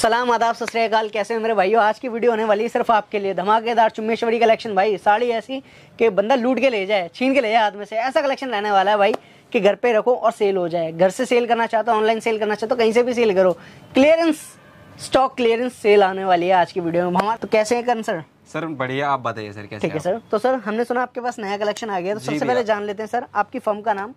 सलाम आदाब सतरकाल कैसे मेरे भाइयों आज की वीडियो होने वाली है सिर्फ आपके लिए धमाकेदार चुम्बेश्वरी कलेक्शन भाई साड़ी ऐसी कि बंदा लूट के ले जाए छीन के ले जाए हाथ में से ऐसा कलेक्शन रहने वाला है भाई कि घर पे रखो और सेल हो जाए घर से सेल करना चाहते हो ऑनलाइन सेल करना चाहते हो कहीं से भी सेल करो क्लियरेंस स्टॉक क्लियरेंस सेल आने वाली है आज की वीडियो में हमारा तो कैसे है कन सर सर बढ़िया आप बताइए सर कैसे ठीक है सर तो सर हमने सुना आपके पास नया कलेक्शन आ गया तो सबसे पहले जान लेते हैं सर आपकी फर्म का नाम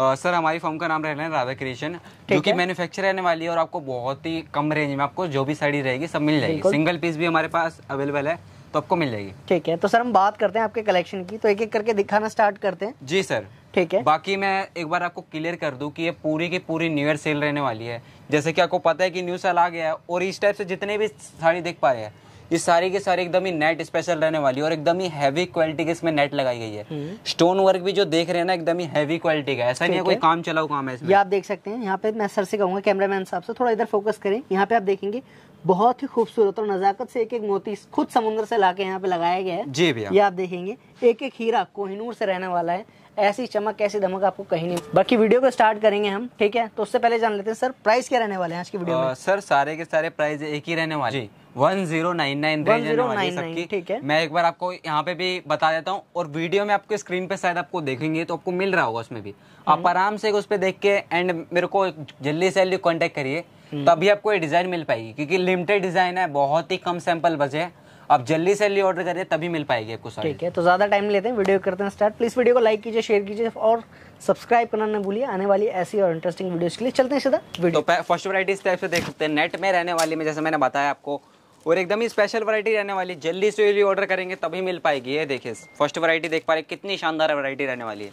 सर हमारी फॉर्म का नाम रहना है राधा क्रिएशन जो कि मैन्युफैक्चर रहने वाली है और आपको बहुत ही कम रेंज में आपको जो भी साड़ी रहेगी सब मिल जाएगी सिंगल पीस भी हमारे पास अवेलेबल है तो आपको मिल जाएगी ठीक है तो सर हम बात करते हैं आपके कलेक्शन की तो एक एक करके दिखाना स्टार्ट करते हैं जी सर ठीक है बाकी मैं एक बार आपको क्लियर कर दूं कि ये पूरी की पूरी न्यू ईयर सेल रहने वाली है जैसे कि आपको पता है कि न्यू साल आ गया है और इस टाइप से जितने भी साड़ी देख पा रहे हैं ये सारी के सारी एकदम ही नेट स्पेशल रहने वाली है और एकदम ही हैवी क्वालिटी की इसमें नेट लगाई गई है स्टोन हम्म। वर्क भी जो देख रहे हैं ना एकदम ही हैवी क्वालिटी का ऐसा नहीं है कोई काम चलाओ काम है इसमें आप देख सकते हैं यहाँ पे मैं सर से कहूंगा कैमरा मैन साहब से थोड़ा इधर फोकस करें यहाँ पे आप देखेंगे बहुत ही खूबसूरत और नजाकत से एक एक मोती खुद समुद्र से लाके यहाँ पे लगाया गया है जी भैया ये आप देखेंगे एक एक हीरा कोहिनूर से रहने वाला है ऐसी चमक ऐसी धमक आपको कहीं नहीं बाकी वीडियो को स्टार्ट करेंगे हम ठीक है तो उससे पहले जान लेते हैं सर प्राइस क्या रहने वाले हैं आज की वीडियो में सर सारे के सारे प्राइस एक ही रहने वाले one zero nine nine range रहने वाली सबकी ठीक है मैं एक बार आपको यहाँ पे भी बता देता हूँ और वीडियो में आपके स्क्रीन पे शायद आपको देखेंगे तो आपको मिल रहा होगा उसमें भी आप हम्म। आराम से उस पर देख के एंड मेरे को जल्दी से जल्दी कॉन्टेक्ट करिए हम्म। तो अभी आपको ये डिज़ाइन मिल पाएगी क्योंकि लिमिटेड डिज़ाइन है बहुत ही कम सैंपल बचे आप जल्दी से जल्दी ऑर्डर करिए तभी मिल पाएगी आपको सारी ठीक है तो ज़्यादा टाइम लेते हैं वीडियो करते हैं स्टार्ट प्लीज़ वीडियो को लाइक कीजिए शेयर कीजिए और सब्सक्राइब करना ना भूलिए आने वाली ऐसी और इंटरेस्टिंग वीडियोस के लिए चलते हैं सीधा वीडियो तो फर्स्ट वरायटी इस टाइप से देख सकते हैं नेट में रहने वाली में जैसे मैंने बताया आपको और एकदम ही स्पेशल वरायटी रहने वाली जल्दी से जल्दी ऑर्डर करेंगे तभी मिल पाएगी ये देखिए फर्स्ट वरायटी देख पा रहे कितनी शानदार वरायटी रहने वाली है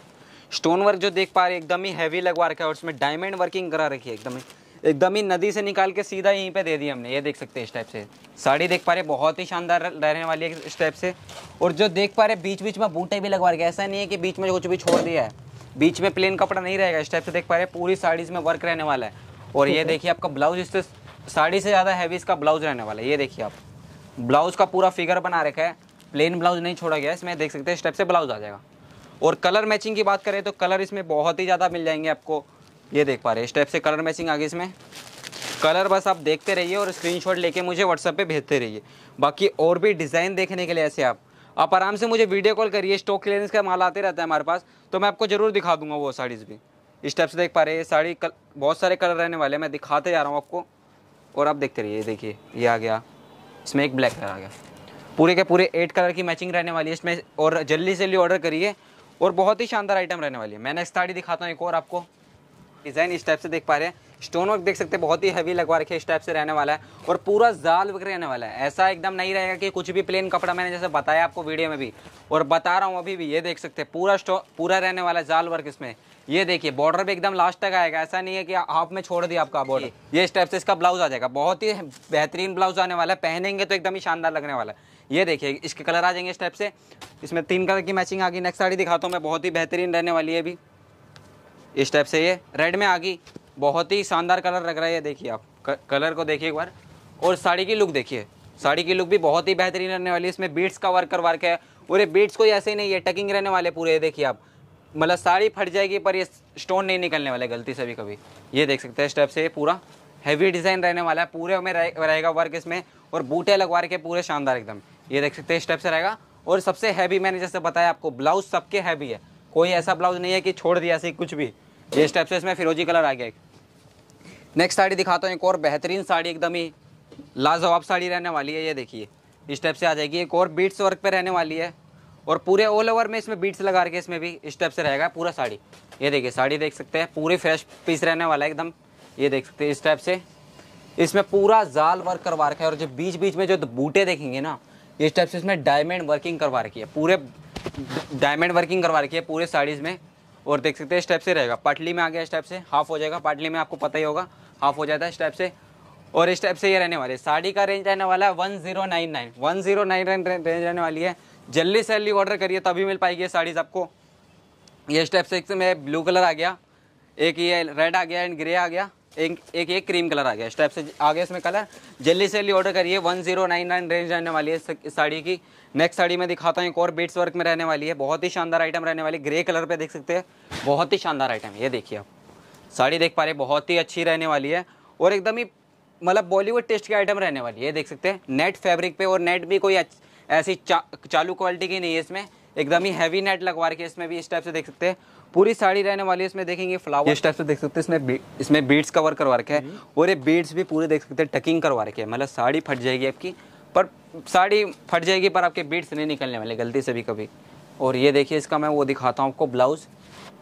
स्टोन वर्क जो देख पा रहे एकदम ही हैवी लगवा रखा है और उसमें डायमंड वर्किंग करा रखी है एकदम ही एकदम ही नदी से निकाल के सीधा यहीं पे दे दी हमने ये देख सकते हैं इस टाइप से साड़ी देख पा रहे बहुत ही शानदार रहने वाली है इस टाइप से और जो देख पा रहे बीच बीच में बूटे भी लगवा रखे ऐसा नहीं है कि बीच में कुछ भी छोड़ दिया है बीच में प्लेन कपड़ा नहीं रहेगा इस टाइप से देख पा रहे पूरी साड़ीज में वर्क रहने वाला है और ये देखिए आपका ब्लाउज इससे साड़ी से ज़्यादा हैवी इसका ब्लाउज रहने वाला है ये देखिए आप ब्लाउज का पूरा फिगर बना रखा है प्लेन ब्लाउज नहीं छोड़ा गया इसमें देख सकते हैं इस टाइप से ब्लाउज आ जाएगा और कलर मैचिंग की बात करें तो कलर इसमें बहुत ही ज़्यादा मिल जाएंगे आपको ये देख पा रहे हैं स्टेप से कलर मैचिंग आ गई इसमें कलर बस आप देखते रहिए और स्क्रीनशॉट लेके मुझे व्हाट्सएप पे भेजते रहिए बाकी और भी डिज़ाइन देखने के लिए ऐसे आप आप आराम से मुझे वीडियो कॉल करिए स्टॉक क्लियरेंस का माल आते रहता है हमारे पास तो मैं आपको ज़रूर दिखा दूंगा वो साड़ीज़ भी इस टाइप से देख पा रहे हैं साड़ी कल बहुत सारे कलर रहने वाले हैं मैं दिखाते जा रहा हूँ आपको और आप देखते रहिए देखिए ये आ गया इसमें एक ब्लैक कलर आ गया पूरे के पूरे एट कलर की मैचिंग रहने वाली है इसमें और जल्दी से जल्दी ऑर्डर करिए और बहुत ही शानदार आइटम रहने वाली है मैं नेक्स्ट साड़ी दिखाता हूँ एक और आपको डिज़ाइन इस टाइप से देख पा रहे हैं स्टोन वर्क देख सकते हैं बहुत ही हैवी लगवा रखे इस टाइप से रहने वाला है और पूरा जाल वर्क रहने वाला है ऐसा एकदम नहीं रहेगा कि कुछ भी प्लेन कपड़ा मैंने जैसे बताया आपको वीडियो में भी और बता रहा हूँ अभी भी ये देख सकते हैं पूरा स्टो पूरा रहने वाला है जाल वर्क इसमें ये देखिए बॉर्डर भी एकदम लास्ट तक आएगा ऐसा नहीं है कि हाफ में छोड़ दिया आपका बॉर्डर ये इस टाइप से इसका ब्लाउज आ जाएगा बहुत ही बेहतरीन ब्लाउज आने वाला है पहनेंगे तो एकदम ही शानदार लगने वाला है ये देखिए इसके कलर आ जाएंगे इस टाइप से इसमें तीन कलर की मैचिंग आ गई नेक्स्ट साड़ी दिखाता हूँ मैं बहुत ही बेहतरीन रहने वाली है अभी इस टाइप से ये रेड में आ गई बहुत ही शानदार कलर लग रहा है देखिए आप कलर को देखिए एक बार और साड़ी की लुक देखिए साड़ी की लुक भी बहुत ही बेहतरीन रहने वाली है इसमें बीट्स का वर्क करवा के ये बीट्स को ऐसे ही नहीं है टकिंग रहने वाले पूरे ये देखिए आप मतलब साड़ी फट जाएगी पर ये स्टोन नहीं निकलने वाले गलती से भी कभी ये देख सकते हैं स्टेप से ये पूरा हैवी डिज़ाइन रहने वाला है पूरे में रहेगा वर्क इसमें और बूटे लगवा के पूरे शानदार एकदम ये देख सकते हैं स्टेप से रहेगा और सबसे हैवी मैंने जैसे बताया आपको ब्लाउज सबके हैवी है कोई ऐसा ब्लाउज नहीं है कि छोड़ दिया ऐसे कुछ भी ये स्टेप से इसमें फिरोजी कलर आ गया एक नेक्स्ट साड़ी दिखाता हूँ एक और बेहतरीन साड़ी एकदम ही लाजवाब साड़ी रहने वाली है ये देखिए इस टाइप से आ जाएगी एक और बीट्स वर्क पे रहने वाली है और पूरे ऑल ओवर में इसमें बीट्स लगा के इसमें भी इस टाइप से रहेगा पूरा साड़ी ये देखिए साड़ी देख सकते हैं पूरी फ्रेश पीस रहने वाला है एकदम ये देख सकते हैं इस टाइप से इसमें पूरा जाल वर्क करवा रखा है और जो बीच बीच में जो बूटे देखेंगे ना इस टाइप से इसमें डायमंड वर्किंग करवा रखी है पूरे डायमंड वर्किंग करवा रखी है पूरे साड़ीज़ में और देख सकते हैं स्टेप से रहेगा पाटली में आ गया स्टेप से हाफ हो जाएगा पाटली में आपको पता ही होगा हाफ हो जाता है स्टेप से और स्टेप से ये रहने वाले साड़ी का रेंज रहने वाला है one zero nine nine one zero nine nine range रहने वाली है जल्दी से जल्दी ऑर्डर करिए तभी मिल पाएगी ये साड़ीज़ आपको ये स्टेप से तो मैं ब्लू कलर आ गया एक ये रेड आ गया एंड ग्रे आ गया एक एक एक क्रीम कलर आ गया इस टाइप से आ गया इसमें कलर जल्दी से जल्दी ऑर्डर करिए one zero nine nine range रहने वाली है इस साड़ी की नेक्स्ट साड़ी में दिखाता हूँ एक और बीट्स वर्क में रहने वाली है बहुत ही शानदार आइटम रहने वाली ग्रे कलर पे देख सकते हैं बहुत ही शानदार आइटम है ये देखिए आप साड़ी देख पा रहे बहुत ही अच्छी रहने वाली है और एकदम ही मतलब बॉलीवुड टेस्ट की आइटम रहने वाली है देख सकते हैं नेट फैब्रिक पे और नेट भी कोई ऐसी चा, चालू क्वालिटी की नहीं है इसमें एकदम ही हैवी नेट लगवा रखी है इसमें भी इस टाइप से देख सकते हैं पूरी साड़ी रहने वाली है इसमें देखेंगे फ्लावर इस टाइप से देख सकते हैं इसमें बी, इसमें बीड्स कवर करवा रखे हैं हम्म। और ये बीड्स भी पूरे देख सकते हैं टकिंग करवा रखे हैं मतलब साड़ी फट जाएगी आपकी पर साड़ी फट जाएगी पर आपके बीड्स नहीं निकलने वाले गलती से भी कभी और ये देखिए इसका मैं वो दिखाता हूँ आपको ब्लाउज़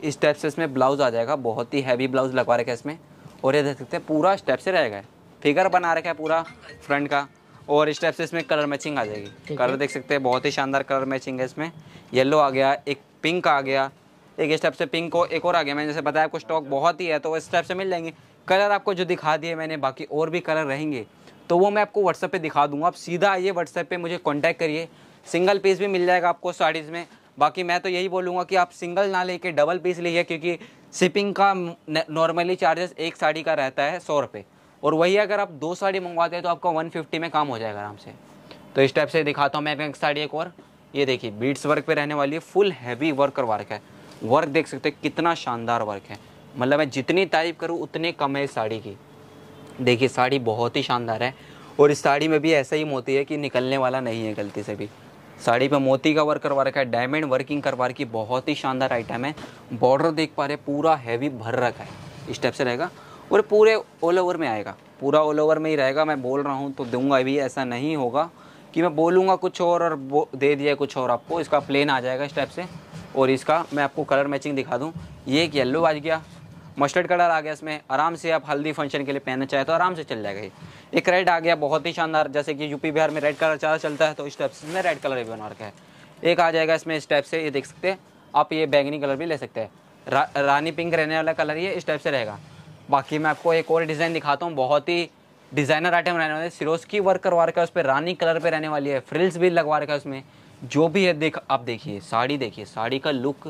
इस टाइप से इसमें ब्लाउज़ आ जाएगा बहुत ही हैवी ब्लाउज़ लगवा रखा है इसमें और ये देख सकते हैं पूरा स्टेप से रहेगा फिगर बना रखा है पूरा फ्रंट का और इस टाइप से इसमें कलर मैचिंग आ जाएगी कलर देख सकते हैं बहुत ही शानदार कलर मैचिंग है इसमें येलो आ गया एक पिंक आ गया एक स्टेप से पिंक को एक और आ गया मैंने जैसे बताया आपको स्टॉक बहुत ही है तो इस टाइप से मिल जाएंगे कलर आपको जो दिखा दिए मैंने बाकी और भी कलर रहेंगे तो वो मैं आपको व्हाट्सएप पे दिखा दूंगा आप सीधा आइए व्हाट्सएप पे मुझे कांटेक्ट करिए सिंगल पीस भी मिल जाएगा आपको साड़ीज़ में बाकी मैं तो यही बोलूँगा कि आप सिंगल ना लेके डबल पीस लीजिए क्योंकि शिपिंग का नॉर्मली चार्जेस एक साड़ी का रहता है सौ रुपये और वही अगर आप दो साड़ी मंगवाते हैं तो आपका वन फिफ्टी में काम हो जाएगा आराम से तो इस टाइप से दिखाता हूँ मैं एक साड़ी एक और ये देखिए बीट्स वर्क पर रहने वाली है फुल हैवी वर्क करवा रखा है वर्क देख सकते हो कितना शानदार वर्क है मतलब मैं जितनी तारीफ करूँ उतनी कम है इस साड़ी की देखिए साड़ी बहुत ही शानदार है और इस साड़ी में भी ऐसा ही मोती है कि निकलने वाला नहीं है गलती से भी साड़ी पे मोती का वर्क करवा रखा है डायमंड वर्किंग करवा रखी बहुत ही शानदार आइटम है बॉर्डर देख पा रहे पूरा हैवी भर रखा है इस टाइप से रहेगा और पूरे ऑल ओवर में आएगा पूरा ऑल ओवर में ही रहेगा मैं बोल रहा हूँ तो दूंगा भी ऐसा नहीं होगा कि मैं बोलूँगा कुछ और और दे दिया कुछ और आपको इसका प्लेन आ जाएगा इस टाइप से और इसका मैं आपको कलर मैचिंग दिखा दूँ ये एक येल्लो आ गया मस्टर्ड कलर आ गया इसमें आराम से आप हल्दी फंक्शन के लिए पहनना चाहे तो आराम से चल जाएगा ये एक रेड आ गया बहुत ही शानदार जैसे कि यूपी बिहार में रेड कलर ज़्यादा चलता है तो इस टाइप से इसमें रेड कलर भी बना रखा है एक आ जाएगा इसमें इस टाइप से ये देख सकते हैं आप ये बैगनी कलर भी ले सकते हैं रा, रानी पिंक रहने वाला कलर ये इस टाइप से रहेगा बाकी मैं आपको एक और डिज़ाइन दिखाता हूँ बहुत ही डिज़ाइनर आइटम रहने वाले की वर्क करवा रखा है उस पर रानी कलर पर रहने वाली है फ्रिल्स भी लगवा रखा है उसमें जो भी है देख आप देखिए साड़ी देखिए साड़ी का लुक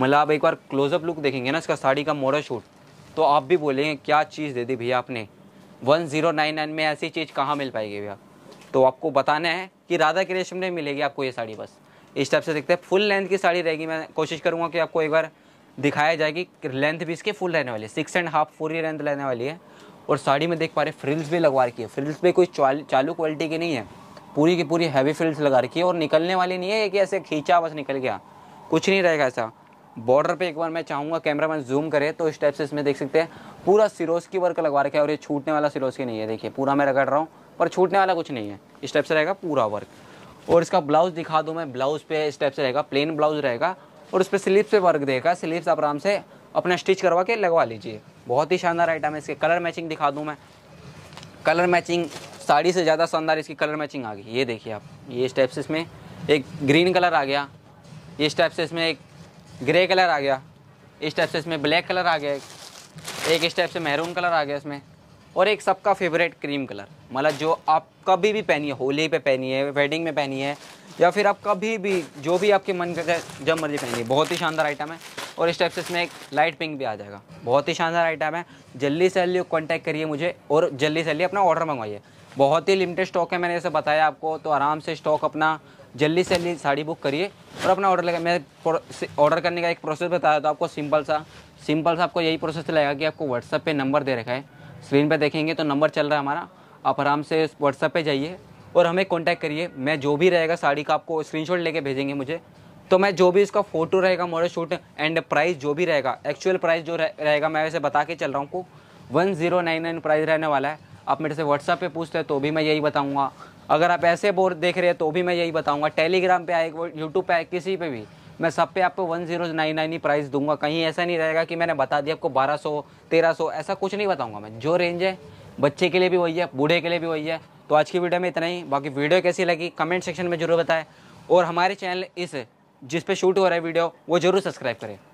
मतलब आप एक बार क्लोजअप लुक देखेंगे ना इसका साड़ी का मोरा शूट तो आप भी बोलेंगे क्या चीज़ दे दी भैया आपने वन ज़ीरो नाइन नाइन में ऐसी चीज़ कहाँ मिल पाएगी भैया तो आपको बताना है कि राधा कृष्ण में मिलेगी आपको ये साड़ी बस इस टाइप से देखते हैं फुल लेंथ की साड़ी रहेगी मैं कोशिश करूँगा कि आपको एक बार दिखाया जाए कि लेंथ भी इसके फुल रहने वाली है सिक्स एंड हाफ पूरी लेंथ रहने वाली है और साड़ी में देख पा रहे फ्रिल्स भी लगवा रखी है फ्रिल्स भी कोई चालू क्वालिटी की नहीं है पूरी की पूरी हैवी फील्ड्स लगा रखी है और निकलने वाली नहीं है कि ऐसे खींचा बस निकल गया कुछ नहीं रहेगा ऐसा बॉर्डर पे एक बार मैं चाहूँगा कैमरा मैन जूम करे तो इस टाइप से इसमें देख सकते हैं पूरा सिरोज की वर्क लगवा रखा है और ये छूटने वाला सिरोज की नहीं है देखिए पूरा मैं रगड़ रहा हूँ पर छूटने वाला कुछ नहीं है इस टाइप से रहेगा पूरा वर्क और इसका ब्लाउज दिखा दूँ मैं ब्लाउज पे इस टाइप से रहेगा प्लेन ब्लाउज रहेगा और उस पर स्लीव पे वर्क देगा स्लीव्स आप आराम से अपना स्टिच करवा के लगवा लीजिए बहुत ही शानदार आइटम है इसके कलर मैचिंग दिखा दूँ मैं कलर मैचिंग साड़ी से ज़्यादा शानदार इसकी कलर मैचिंग आ गई ये देखिए आप ये टाइप से इसमें एक ग्रीन कलर आ गया इस टाइप से इसमें एक ग्रे कलर आ गया इस टाइप से इसमें ब्लैक कलर आ गया एक इस टाइप से मेहरून कलर आ गया इसमें और एक सबका फेवरेट क्रीम कलर मतलब जो आप कभी भी है होली पे है वेडिंग में पहनी है या फिर आप कभी भी जो भी आपके मन करे जब मर्जी है बहुत ही शानदार आइटम है और इस टाइप से इसमें एक लाइट पिंक भी आ जाएगा बहुत ही शानदार आइटम है जल्दी से जल्दी कॉन्टैक्ट करिए मुझे और जल्दी से जल्दी अपना ऑर्डर मंगवाइए बहुत ही लिमिटेड स्टॉक है मैंने इसे बताया आपको तो आराम से स्टॉक अपना जल्दी से जल्दी साड़ी बुक करिए और अपना ऑर्डर लगा मैं ऑर्डर करने का एक प्रोसेस बताया तो आपको सिंपल सा सिंपल सा आपको यही प्रोसेस लगेगा कि आपको व्हाट्सअप पे नंबर दे रखा है स्क्रीन पे देखेंगे तो नंबर चल रहा है हमारा आप आराम से व्हाट्सअप पे जाइए और हमें कॉन्टैक्ट करिए मैं जो भी रहेगा साड़ी का आपको स्क्रीनशॉट लेके भेजेंगे मुझे तो मैं जो भी इसका फोटो रहेगा मॉडल शूट एंड प्राइस जो भी रहेगा एक्चुअल प्राइस जो रहेगा मैं वैसे बता के चल रहा हूँ को one zero nine nine price रहने वाला है आप मेरे से व्हाट्सअप पे पूछते हैं तो भी मैं यही बताऊँगा अगर आप ऐसे बोर देख रहे हैं तो भी मैं यही बताऊँगा टेलीग्राम पर आए यूट्यूब पर आए किसी पर भी मैं सब पे आपको वन जीरो नाइन नाइन ही प्राइस दूंगा कहीं ऐसा नहीं रहेगा कि मैंने बता दिया आपको बारह सौ तेरह सौ ऐसा कुछ नहीं बताऊँगा मैं जो रेंज है बच्चे के लिए भी वही है बूढ़े के लिए भी वही है तो आज की वीडियो में इतना ही बाकी वीडियो कैसी लगी कमेंट सेक्शन में जरूर बताएं और हमारे चैनल इस जिस पे शूट हो रहा है वीडियो वो जरूर सब्सक्राइब करें